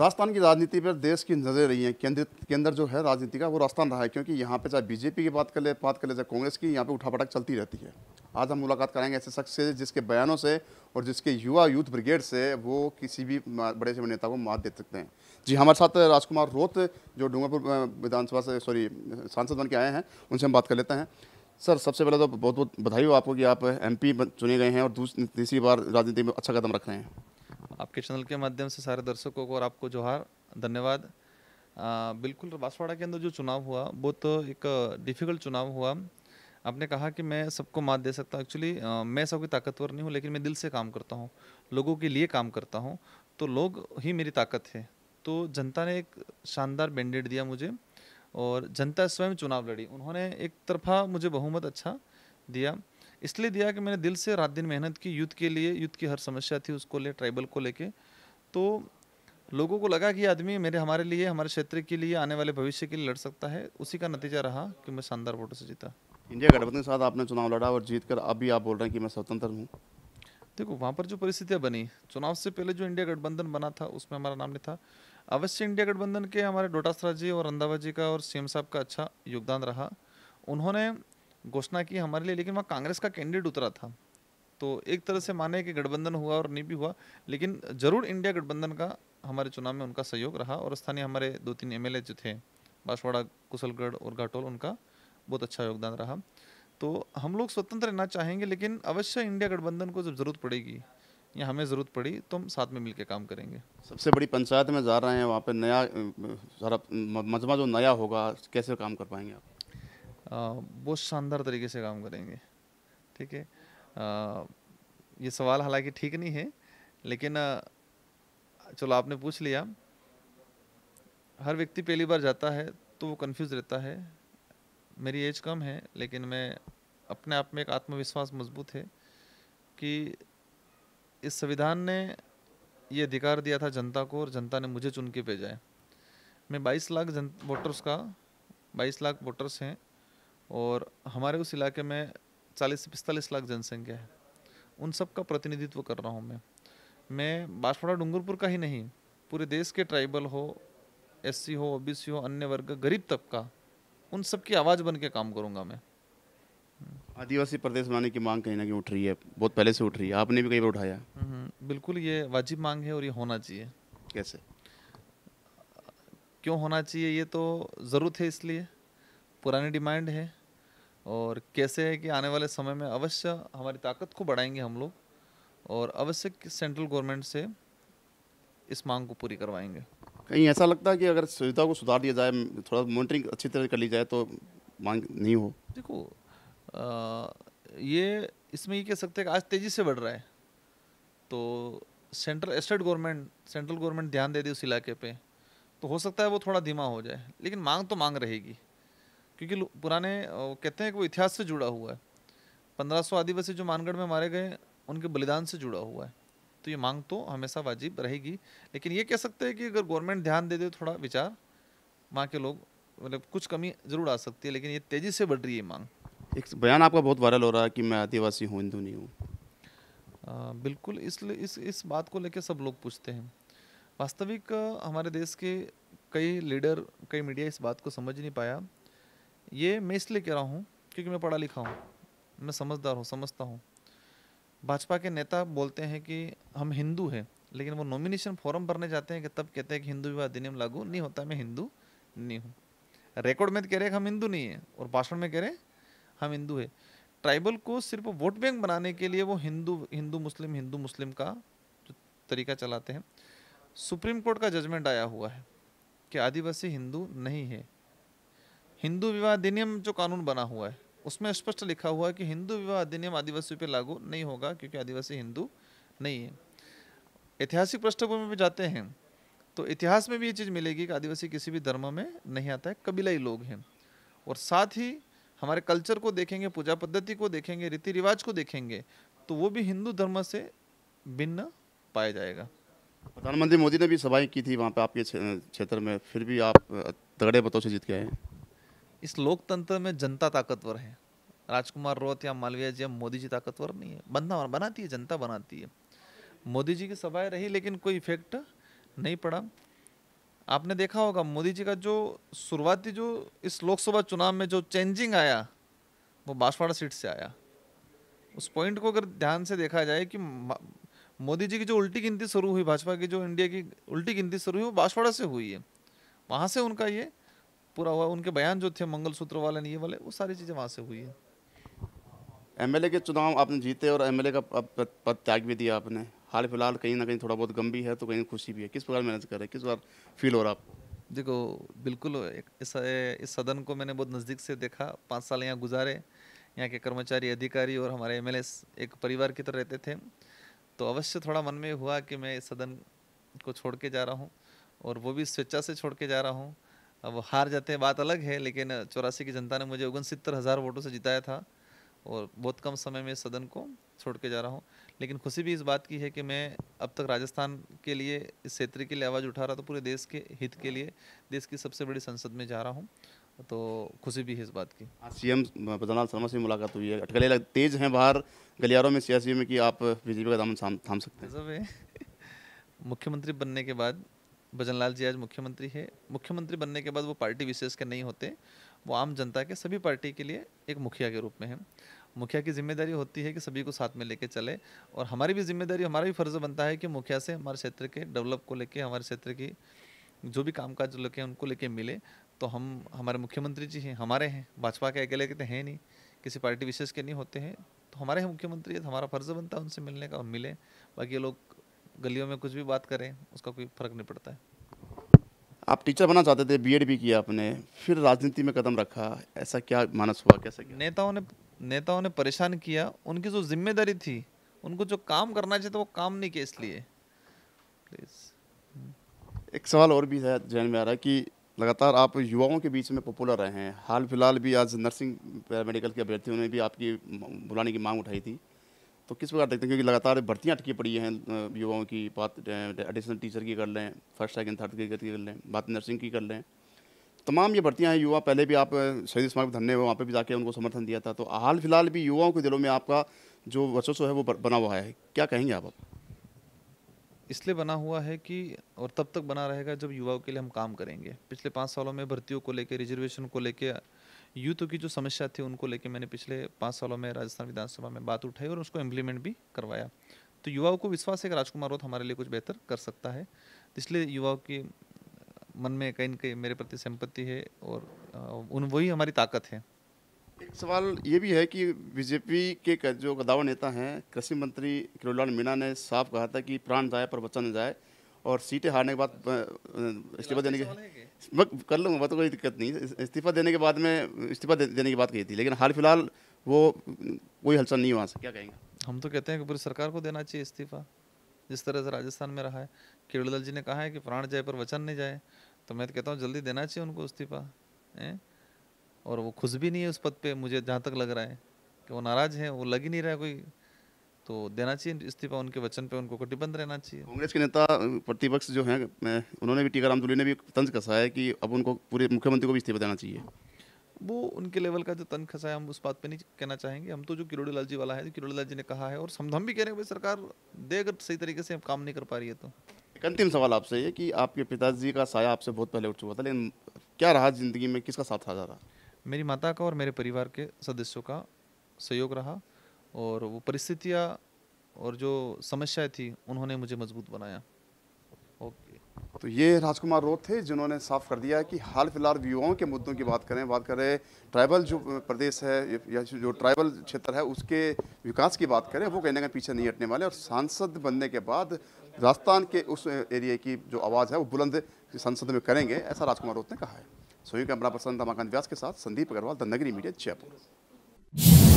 राजस्थान की राजनीति पर देश की नज़रें रही हैं केंद्र के अंदर जो है राजनीति का वो राजस्थान रहा है क्योंकि यहाँ पे चाहे बीजेपी की बात कर ले बात कर ले चाहे कांग्रेस की यहाँ पे उठापटक चलती रहती है आज हम मुलाकात करेंगे ऐसे शख्स से जिसके बयानों से और जिसके युवा यूथ ब्रिगेड से वो किसी भी बड़े से बड़े नेता को मात दे सकते हैं जी हमारे साथ राजकुमार रोत जो डूंगापुर विधानसभा से सॉरी सांसद बन के आए हैं उनसे हम बात कर लेते हैं सर सबसे पहले तो बहुत बहुत बधाई हो आपको कि आप एमपी चुने गए हैं और तीसरी बार राजनीति में अच्छा कदम रख रहे हैं आपके चैनल के माध्यम से सारे दर्शकों को और आपको जोहार धन्यवाद बिल्कुल बांसवाड़ा के अंदर जो चुनाव हुआ वो तो एक डिफ़िकल्ट चुनाव हुआ आपने कहा कि मैं सबको मात दे सकता हूँ एक्चुअली मैं सबकी ताकतवर नहीं हूँ लेकिन मैं दिल से काम करता हूँ लोगों के लिए काम करता हूँ तो लोग ही मेरी ताकत है तो जनता ने एक शानदार बैंडेड दिया मुझे और जनता स्वयं चुनाव लड़ी उन्होंने एक तरफा मुझे बहुमत अच्छा दिया इसलिए दिया कि मैंने दिल से रात दिन मेहनत की युद्ध के लिए युद्ध की हर समस्या थी उसको ले ट्राइबल को लेके तो लोगों को लगा कि आदमी मेरे हमारे लिए हमारे क्षेत्र के लिए आने वाले भविष्य के लिए लड़ सकता है उसी का नतीजा रहा कि मैं शानदार वोटों से जीता इंडिया गठबंधन के साथ आपने चुनाव लड़ा और जीत कर अभी आप बोल रहे हैं कि मैं स्वतंत्र हूँ देखो वहाँ पर जो परिस्थितियाँ बनी चुनाव से पहले जो इंडिया गठबंधन बना था उसमें हमारा नाम नहीं था अवश्य इंडिया गठबंधन के हमारे डोटासरा जी और रंधावा जी का और सीएम साहब का अच्छा योगदान रहा उन्होंने घोषणा की हमारे लिए लेकिन वहाँ कांग्रेस का कैंडिडेट उतरा था तो एक तरह से माने कि गठबंधन हुआ और नहीं भी हुआ लेकिन ज़रूर इंडिया गठबंधन का हमारे चुनाव में उनका सहयोग रहा और स्थानीय हमारे दो तीन एम जो थे बांसवाड़ा कुशलगढ़ और घाटोल उनका बहुत अच्छा योगदान रहा तो हम लोग स्वतंत्र रहना चाहेंगे लेकिन अवश्य इंडिया गठबंधन को जब ज़रूरत पड़ेगी या हमें ज़रूरत पड़ी तो हम साथ में मिलकर काम करेंगे सबसे बड़ी पंचायत में जा रहे हैं वहाँ पर नया सारा मजमा जो नया होगा कैसे काम कर पाएंगे आप बहुत शानदार तरीके से काम करेंगे ठीक है ये सवाल हालांकि ठीक नहीं है लेकिन चलो आपने पूछ लिया हर व्यक्ति पहली बार जाता है तो वो कंफ्यूज रहता है मेरी एज कम है लेकिन मैं अपने आप में एक आत्मविश्वास मजबूत है कि इस संविधान ने ये अधिकार दिया था जनता को और जनता ने मुझे चुन के भेजा है मैं 22 लाख जन वोटर्स का 22 लाख वोटर्स हैं और हमारे उस इलाके में चालीस से पिस्तालीस लाख जनसंख्या है उन सब का प्रतिनिधित्व कर रहा हूँ मैं मैं बांसवाड़ा डूंगरपुर का ही नहीं पूरे देश के ट्राइबल हो एस हो ओ हो अन्य वर्ग गरीब तबका उन सब की आवाज़ बन के काम करूँगा मैं आदिवासी प्रदेश बनाने की मांग कहीं ना कहीं उठ रही है बहुत पहले से उठ रही है आपने भी कई बार उठाया हम्म, बिल्कुल ये वाजिब मांग है और ये होना चाहिए कैसे क्यों होना चाहिए ये तो ज़रूरत है इसलिए पुरानी डिमांड है और कैसे है कि आने वाले समय में अवश्य हमारी ताकत को बढ़ाएंगे हम लोग और अवश्य सेंट्रल गवर्नमेंट से इस मांग को पूरी करवाएंगे कहीं ऐसा लगता है कि अगर सुविधा को सुधार दिया जाए थोड़ा मॉनिटरिंग अच्छी तरह कर ली जाए तो मांग नहीं हो देखो ये इसमें ये कह सकते हैं कि आज तेज़ी से बढ़ रहा है तो central state government central government ध्यान दे दी उस इलाके पे तो हो सकता है वो थोड़ा धीमा हो जाए लेकिन मांग तो मांग रहेगी क्योंकि पुराने कहते हैं कि वो इतिहास से जुड़ा हुआ है पंद्रह सौ आदिवासी जो मानगढ़ में मारे गए उनके बलिदान से जुड़ा हुआ है तो ये मांग तो हमेशा वाजिब रहेगी लेकिन ये कह सकते हैं कि अगर गवर्नमेंट ध्यान दे दे थोड़ा विचार वहाँ के लोग मतलब कुछ कमी ज़रूर आ सकती है लेकिन ये तेज़ी से बढ़ रही है मांग एक बयान आपका बहुत वायरल हो रहा है कि मैं आदिवासी हूँ हिंदू नहीं हूँ बिल्कुल इसलिए इस इस बात को लेकर सब लोग पूछते हैं वास्तविक हमारे देश के कई लीडर कई मीडिया इस बात को समझ नहीं पाया ये मैं इसलिए कह रहा हूँ क्योंकि मैं पढ़ा लिखा हूँ मैं समझदार हूँ समझता हूँ भाजपा के नेता बोलते हैं कि हम हिंदू हैं लेकिन वो नॉमिनेशन फॉरम भरने जाते हैं कि तब कहते हैं कि हिंदू विवाह अधिनियम लागू नहीं होता मैं हिंदू नहीं हूँ रिकॉर्ड में तो कह रहे हैं हम हिंदू नहीं है और भाषण में कह रहे हैं हम हिंदू है ट्राइबल को सिर्फ वोट बैंक बनाने के लिए वो हिंदू हिंदू मुस्लिम हिंदू मुस्लिम का तरीका चलाते हैं सुप्रीम कोर्ट का जजमेंट आया हुआ है कि आदिवासी हिंदू नहीं है हिंदू विवाह अधिनियम जो कानून बना हुआ है उसमें स्पष्ट लिखा हुआ है कि हिंदू विवाह अधिनियम आदिवासियों पर लागू नहीं होगा क्योंकि आदिवासी हिंदू नहीं है ऐतिहासिक पृष्ठभूमि में जाते हैं तो इतिहास में भी ये चीज़ मिलेगी कि आदिवासी किसी भी धर्म में नहीं आता है कबीलाई लोग हैं और साथ ही हमारे कल्चर को देखेंगे पूजा पद्धति को देखेंगे रीति रिवाज को देखेंगे तो वो भी हिंदू धर्म से भिन्न पाया जाएगा प्रधानमंत्री मोदी ने भी सभाएं की थी वहाँ पे आपके क्षेत्र में फिर भी आप तगड़े बतौर से जीत गए हैं इस लोकतंत्र में जनता ताकतवर है राजकुमार रोत या मालवीय जी या मोदी जी ताकतवर नहीं है बनना बनाती है जनता बनाती है मोदी जी की सभाएं रही लेकिन कोई इफेक्ट नहीं पड़ा आपने देखा होगा मोदी जी का जो शुरुआती जो इस लोकसभा चुनाव में जो चेंजिंग आया वो बांसवाड़ा सीट से आया उस पॉइंट को अगर ध्यान से देखा जाए कि मोदी जी की जो उल्टी गिनती शुरू हुई भाजपा की जो इंडिया की उल्टी गिनती शुरू हुई वो बांसवाड़ा से हुई है वहाँ से उनका ये पूरा हुआ उनके बयान जो थे मंगलसूत्र वाले ये वाले वो सारी चीज़ें वहाँ से हुई है एमएलए के चुनाव आपने जीते और एमएलए का पद त्याग भी दिया आपने हाल फिलहाल कहीं ना कहीं थोड़ा बहुत गम भी है तो कहीं खुशी भी है किस प्रकार मैनेज कर रहे हैं किस बार फील हो रहा आप देखो बिल्कुल इस, इस सदन को मैंने बहुत नज़दीक से देखा पाँच साल यहाँ गुजारे यहाँ के कर्मचारी अधिकारी और हमारे एम एक परिवार की तरह रहते थे तो अवश्य थोड़ा मन में हुआ कि मैं इस सदन को छोड़ के जा रहा हूँ और वो भी स्वेच्छा से छोड़ के जा रहा हूँ अब हार जाते हैं बात अलग है लेकिन चौरासी की जनता ने मुझे उनसत्तर हज़ार वोटों से जिताया था और बहुत कम समय में सदन को छोड़ के जा रहा हूँ लेकिन खुशी भी इस बात की है कि मैं अब तक राजस्थान के लिए इस क्षेत्र के लिए आवाज़ उठा रहा था पूरे देश के हित के लिए देश की सबसे बड़ी संसद में जा रहा हूँ तो खुशी भी है इस बात की सीएम प्रधानमंत्री शर्मा से मुलाकात हुई है अटकले लग तेज हैं बाहर गलियारों में सियासी में कि आप बीजेपी का दामन थाम सकते हैं मुख्यमंत्री बनने के बाद भजन लाल जी आज मुख्यमंत्री है मुख्यमंत्री बनने के बाद वो पार्टी विशेष के नहीं होते वो आम जनता के सभी पार्टी के लिए एक मुखिया के रूप में है मुखिया की जिम्मेदारी होती है कि सभी को साथ में लेके चले और हमारी भी जिम्मेदारी हमारा भी फर्ज बनता है कि मुखिया से हमारे क्षेत्र के डेवलप को लेके हमारे क्षेत्र की जो भी कामकाज हैं उनको लेके मिले तो हम हमारे मुख्यमंत्री जी हैं हमारे हैं भाजपा के अकेले के तो हैं नहीं किसी पार्टी विशेष के नहीं होते हैं तो हमारे हैं मुख्यमंत्री हमारा फर्ज बनता है उनसे मिलने का और मिले बाकी ये लोग गलियों में कुछ भी बात करें उसका कोई फर्क नहीं पड़ता है आप टीचर बनना चाहते थे बीएड भी किया आपने फिर राजनीति में कदम रखा ऐसा क्या मानस हुआ कैसे क्या? नेताओं ने नेताओं ने परेशान किया उनकी जो जिम्मेदारी थी उनको जो काम करना चाहिए था वो काम नहीं किया इसलिए प्लीज़ एक सवाल और भी है जहन में आ रहा है कि लगातार आप युवाओं के बीच में पॉपुलर रहे हैं हाल फिलहाल भी आज नर्सिंग पैरामेडिकल के अभ्यर्थियों ने भी आपकी बुलाने की मांग उठाई थी तो किस प्रकार देखते हैं क्योंकि लगातार भर्तियाँ अटकी पड़ी हैं युवाओं की बात एडिशनल टीचर की कर लें फर्स्ट सेकेंड थर्ड की कर लें बात नर्सिंग की कर लें तमाम ये भर्तियाँ हैं युवा पहले भी आप शहीद स्मारक धरने वहाँ पर भी जाके उनको समर्थन दिया था तो हाल फिलहाल भी युवाओं के दिलों में आपका जो वर्चस्व है वो बना हुआ है क्या कहेंगे आप इसलिए बना हुआ है कि और तब तक बना रहेगा जब युवाओं के लिए हम काम करेंगे पिछले पाँच सालों में भर्तियों को लेकर रिजर्वेशन को लेकर यूथ तो की जो समस्या थी उनको लेके मैंने पिछले पाँच सालों में राजस्थान विधानसभा में बात उठाई और उसको इम्प्लीमेंट भी करवाया तो युवाओं को विश्वास है कि राजकुमार रोत हमारे लिए कुछ बेहतर कर सकता है इसलिए युवाओं के मन में कहीं ना कहीं मेरे प्रति संपत्ति है और उन वही हमारी ताकत है एक सवाल ये भी है कि बीजेपी के जो गदावा नेता हैं कृषि मंत्री किरोलाल मीणा ने साफ कहा था कि प्राण जाए पर वचन न जाए और सीटें हारने के बाद इस्तीफा देने के मैं कर लूँगा तो कोई दिक्कत नहीं इस्तीफा देने के बाद में इस्तीफा दे, देने की बात कही थी लेकिन हाल फिलहाल वो कोई हलचल नहीं वहाँ से क्या कहेंगे हम तो कहते हैं कि पूरी सरकार को देना चाहिए इस्तीफा जिस तरह से राजस्थान में रहा है केवल दल जी ने कहा है कि प्राण जाए पर वचन नहीं जाए तो मैं तो कहता हूँ जल्दी देना चाहिए उनको इस्तीफा और वो खुश भी नहीं है उस पद पर मुझे जहाँ तक लग रहा है कि वो नाराज़ हैं वो लग ही नहीं रहा कोई तो देना चाहिए इस्तीफा उनके वचन पे उनको कटिबंध रहना चाहिए कांग्रेस के नेता प्रतिपक्ष जो हैं उन्होंने भी टीकाराम दूल्हे ने भी तंज कसा है कि अब उनको पूरे मुख्यमंत्री को भी इस्तीफा देना चाहिए वो उनके लेवल का जो तंज खसा है हम उस बात पे नहीं कहना चाहेंगे हम तो जो किरोड़ी लाल जी वाला है जो किरोड़ी लाल जी ने कहा है और हम भी कह रहे हैं भाई सरकार दे अगर सही तरीके से काम नहीं कर पा रही है तो एक अंतिम सवाल आपसे ये कि आपके पिताजी का साया आपसे बहुत पहले उठ चुका था लेकिन क्या रहा ज़िंदगी में किसका साथ साझा रहा मेरी माता का और मेरे परिवार के सदस्यों का सहयोग रहा और वो परिस्थितियाँ और जो समस्याएं थी उन्होंने मुझे मजबूत बनाया ओके तो ये राजकुमार रोत थे जिन्होंने साफ कर दिया कि हाल फिलहाल युवाओं के मुद्दों की बात करें बात करें ट्राइबल जो प्रदेश है या जो ट्राइबल क्षेत्र है उसके विकास की बात करें वो कहने कहीं पीछे नहीं हटने वाले और सांसद बनने के बाद राजस्थान के उस एरिया की जो आवाज़ है वो बुलंद संसद में करेंगे ऐसा राजकुमार रोत ने कहा है सोई कैमरा पर्सन रमाकांत व्यास के साथ संदीप अग्रवाल द नगरी मीडिया जयपुर